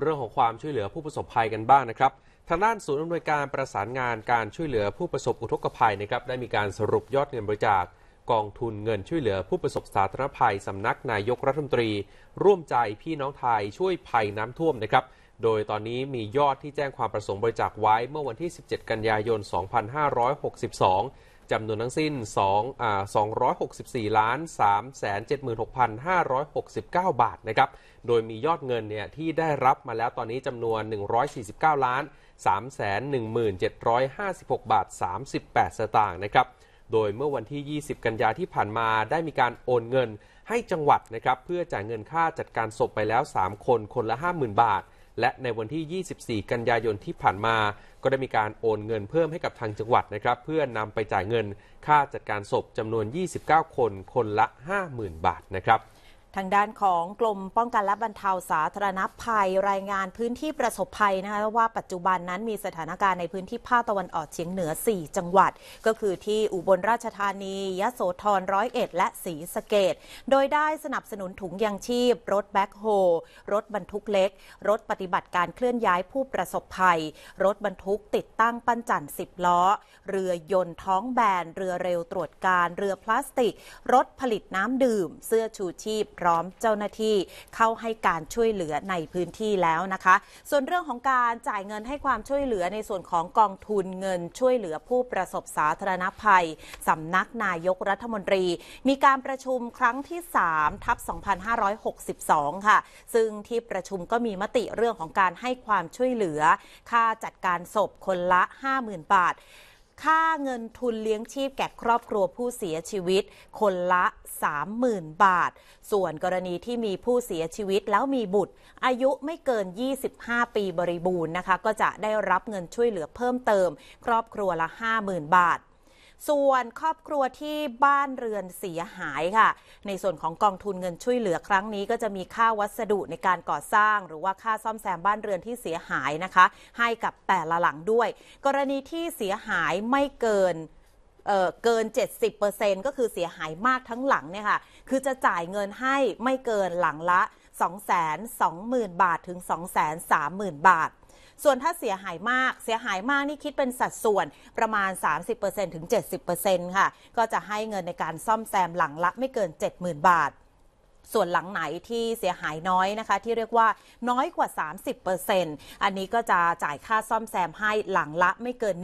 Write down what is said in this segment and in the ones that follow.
เรื่องของความช่วยเหลือผู้ประสบภัยกันบ้างนะครับทางด้านศูนย์อำนวยการประสานงานการช่วยเหลือผู้ประสบอุทกภัยนะครับ ได้มีการสรุปยอดเงินบริจาคกองทุนเงินช่วยเหลือผู้ประสบสาธารณภัยสำนักนายกรัฐมนตรี ร่วมใจพี่น้องไทยช่วยภัยน้ำท่วมนะครับ โดยตอนนี้มียอดที่แจ้งความประสงค์บริจาคไว้ เมื่อวันที่ 17 กันยายน 2562จำนวนทั้งสิ้น2อ่า264 ล้าน376,569 บาทนะครับ โดยมียอดเงินเนี่ยที่ได้รับมาแล้วตอนนี้จำนวน 149 ล้าน317,556 บาท 38 สตางค์นะครับ โดยเมื่อวันที่ 20 กันยาที่ผ่านมาได้มีการโอนเงินให้จังหวัดนะครับเพื่อจ่ายเงินค่าจัดการศพไปแล้ว 3 คน คนละ 50,000 บาทและในวันที่ 24 กันยายนที่ผ่านมา ก็ได้มีการโอนเงินเพิ่มให้กับทางจังหวัดนะครับ เพื่อนํำไปจ่ายเงินค่าจัดการศพจำนวน 29 คน คนละ 50,000 บาทนะครับทางด้านของกลมป้องกันและบรรเทาสาธารณภัยรายงานพื้นที่ประสบภัยนะคะว่าปัจจุบันนั้นมีสถานการณ์ในพื้นที่ภาคตะวันออกเฉียงเหนือ 4 จังหวัด ก็คือที่อุบลราชธานี ยะโสธร ร้อยเอ็ด และศรีสะเกดโดยได้สนับสนุนถุงยางชีพ รถแบ็คโฮ รถบรรทุกเล็ก รถปฏิบัติการเคลื่อนย้ายผู้ประสบภัย รถบรรทุกติดตั้งปั้นจันทร์10 ล้อ เรือยนต์ท้องแบน เรือเร็วตรวจการ เรือพลาสติก รถผลิตน้ำดื่ม เสื้อชูชีพร้อมเจ้าหน้าที่เข้าให้การช่วยเหลือในพื้นที่แล้วนะคะ ส่วนเรื่องของการจ่ายเงินให้ความช่วยเหลือในส่วนของกองทุนเงินช่วยเหลือผู้ประสบสาธารณภัยสำนักนายกรัฐมนตรี มีการประชุมครั้งที่3ทับ2562 ค่ะ ซึ่งที่ประชุมก็มีมติเรื่องของการให้ความช่วยเหลือ ค่าจัดการศพคนละ50,000บาทค่าเงินทุนเลี้ยงชีพแก่ครอบครัวผู้เสียชีวิตคนละ 30,000 บาท ส่วนกรณีที่มีผู้เสียชีวิตแล้วมีบุตร อายุไม่เกิน 25 ปีบริบูรณ์นะคะ ก็จะได้รับเงินช่วยเหลือเพิ่มเติมครอบครัวละ 50,000 บาทส่วนครอบครัวที่บ้านเรือนเสียหายค่ะ ในส่วนของกองทุนเงินช่วยเหลือครั้งนี้ก็จะมีค่าวัสดุในการก่อสร้าง หรือว่าค่าซ่อมแซมบ้านเรือนที่เสียหาย นะคะ ให้กับแต่ละหลังด้วยกรณีที่เสียหายไม่เกิน เกิน 70%ก็คือเสียหายมากทั้งหลังเนี่ยค่ะคือจะจ่ายเงินให้ไม่เกินหลังละ220,000บาทถึง230,000บาทส่วนถ้าเสียหายมาก เสียหายมากนี่คิดเป็นสัดส่วนประมาณ 30%ถึง 70%ค่ะ ก็จะให้เงินในการซ่อมแซมหลังละไม่เกิน 70,000 บาท ส่วนหลังไหนที่เสียหายน้อยนะคะ ที่เรียกว่าน้อยกว่า 30%อันนี้ก็จะจ่ายค่าซ่อมแซมให้หลังละไม่เกิน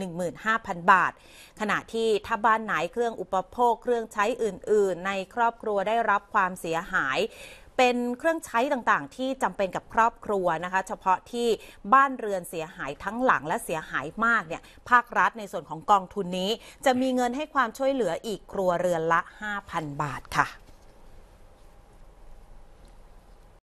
15,000 บาท ขณะที่ถ้าบ้านไหนเครื่องอุปโภคเครื่องใช้อื่น ๆ ในครอบครัวได้รับความเสียหายเป็นเครื่องใช้ต่างๆที่จำเป็นกับครอบครัวนะคะ เฉพาะที่บ้านเรือนเสียหายทั้งหลังและเสียหายมากเนี่ยภาครัฐในส่วนของกองทุนนี้ จะมีเงินให้ความช่วยเหลืออีกครัวเรือนละ 5,000 บาทค่ะ